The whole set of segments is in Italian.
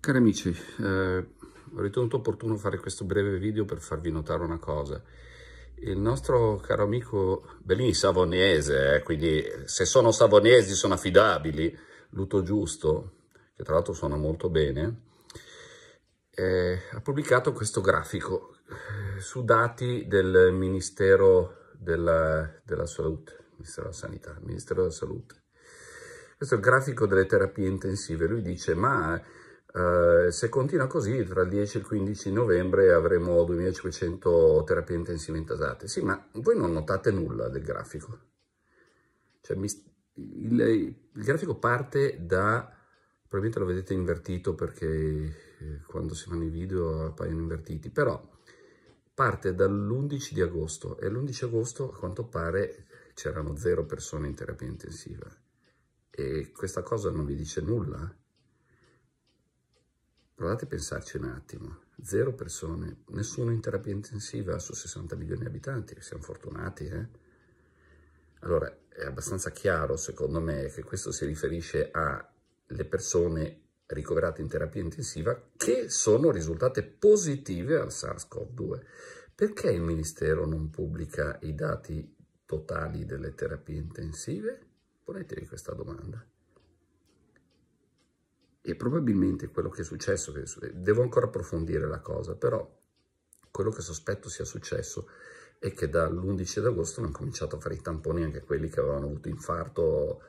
Cari amici, eh, ho ritenuto opportuno fare questo breve video per farvi notare una cosa. Il nostro caro amico Bellini Savonese, eh, quindi se sono savonesi sono affidabili, Luto Giusto, che tra l'altro suona molto bene, eh, ha pubblicato questo grafico eh, su dati del Ministero della, della Salute, Ministero della Sanità, Ministero della Salute. Questo è il grafico delle terapie intensive. Lui dice, ma eh, se continua così, tra il 10 e il 15 novembre avremo 2500 terapie intensive intasate. Sì, ma voi non notate nulla del grafico. Cioè, mi, il, il, grafico parte da... Probabilmente lo vedete invertito perché eh, quando si fanno i video appaiono invertiti, però parte dall'11 di agosto e l'11 agosto a quanto pare c'erano zero persone in terapia intensiva e questa cosa non vi dice nulla Provate a pensarci un attimo, zero persone, nessuno in terapia intensiva su 60 milioni di abitanti, siamo fortunati, eh? Allora, è abbastanza chiaro, secondo me, che questo si riferisce alle persone ricoverate in terapia intensiva che sono risultate positive al SARS-CoV-2. Perché il Ministero non pubblica i dati totali delle terapie intensive? Ponetevi questa domanda e probabilmente quello che è successo, che devo ancora approfondire la cosa, però quello che sospetto sia successo è che dall'11 agosto hanno cominciato a fare i tamponi anche quelli che avevano avuto infarto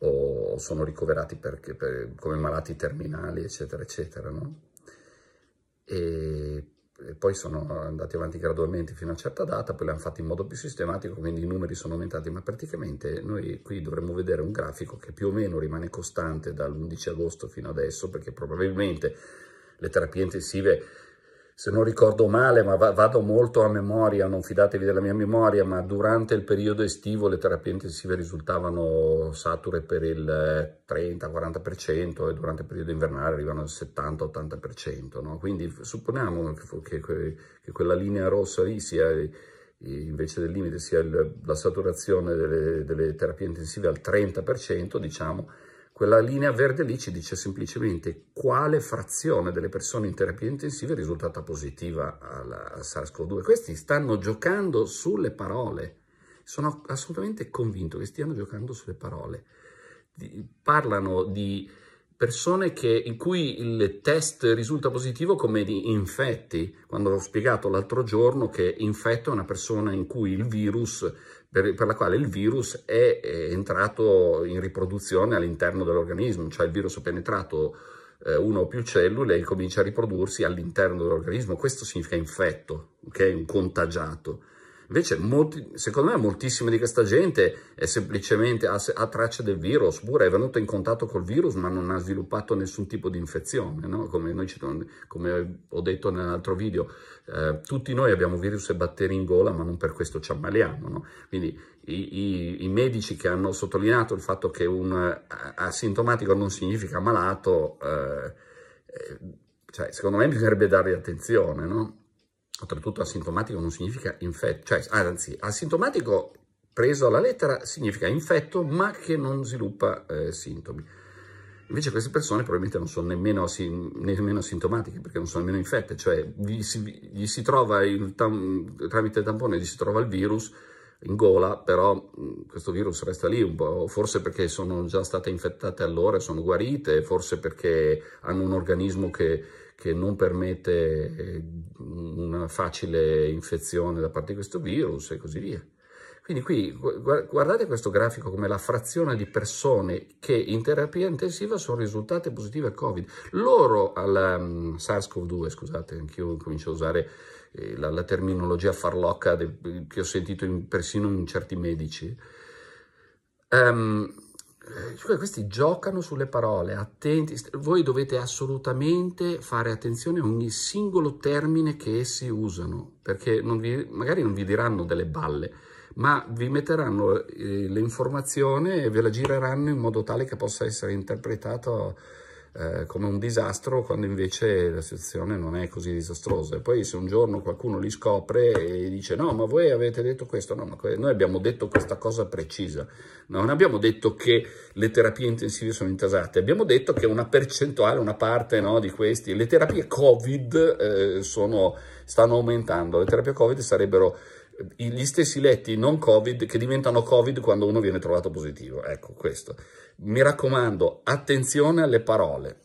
o sono ricoverati per, per, come malati terminali, eccetera, eccetera, no? E poi sono eh, andati avanti gradualmente fino a una certa data, poi l'hanno fatto in modo più sistematico, quindi i numeri sono aumentati, ma praticamente noi qui dovremmo vedere un grafico che più o meno rimane costante dall'11 agosto fino adesso, perché probabilmente le terapie intensive se non ricordo male, ma vado molto a memoria, non fidatevi della mia memoria, ma durante il periodo estivo le terapie intensive risultavano sature per il 30-40% eh, e durante il periodo invernale arrivano al 70-80%. No? Quindi supponiamo che, che, che, quella linea rossa lì sia eh, invece del limite sia il, la saturazione delle, delle terapie intensive al 30%, diciamo, quella linea verde lì ci dice semplicemente quale frazione delle persone in terapia intensiva è risultata positiva al SARS-CoV-2. Questi stanno giocando sulle parole. Sono assolutamente convinto che stiano giocando sulle parole. Parlano di persone che, in cui il test risulta positivo come di infetti, quando ho spiegato l'altro giorno che infetto è una persona in cui il virus, per, per la quale il virus è, è entrato in riproduzione all'interno dell'organismo, cioè il virus è penetrato eh, una o più cellule e comincia a riprodursi all'interno dell'organismo, questo significa infetto, ok? Un contagiato. Invece, molti, secondo me, moltissima di questa gente è semplicemente a, ha traccia del virus, oppure è venuta in contatto col virus ma non ha sviluppato nessun tipo di infezione, no? come, noi, come, ho detto nell'altro video. Eh, tutti noi abbiamo virus e batteri in gola, ma non per questo ci ammaliamo. No? Quindi i, i, i, medici che hanno sottolineato il fatto che un eh, asintomatico non significa malato, eh, eh, cioè, secondo me bisognerebbe dargli attenzione, no? oltretutto asintomatico non significa infetto, cioè anzi asintomatico preso alla lettera significa infetto ma che non sviluppa eh, sintomi. Invece queste persone probabilmente non sono nemmeno, nemmeno sintomatiche perché non sono nemmeno infette, cioè gli si, gli si trova il tam, tramite il tampone gli si trova il virus in gola, però mm, questo virus resta lì un po', forse perché sono già state infettate allora e sono guarite, forse perché hanno un organismo che, che non permette eh, una facile infezione da parte di questo virus e così via. Quindi qui guardate questo grafico come la frazione di persone che in terapia intensiva sono risultate positive al Covid. Loro al ehm, SARS-CoV-2, scusate, anch'io comincio a usare eh, la, la, terminologia farlocca de, che ho sentito in, persino in certi medici. Um, questi giocano sulle parole, attenti, voi dovete assolutamente fare attenzione a ogni singolo termine che essi usano, perché non vi, magari non vi diranno delle balle, ma vi metteranno eh, l'informazione e ve la gireranno in modo tale che possa essere interpretato eh, come un disastro quando invece la situazione non è così disastrosa. E poi se un giorno qualcuno li scopre e dice no, ma voi avete detto questo, no, ma noi abbiamo detto questa cosa precisa, non abbiamo detto che le terapie intensive sono intasate, abbiamo detto che una percentuale, una parte no, di questi, le terapie Covid eh, sono, stanno aumentando, le terapie Covid sarebbero gli stessi letti non covid che diventano covid quando uno viene trovato positivo. Ecco questo. Mi raccomando, attenzione alle parole.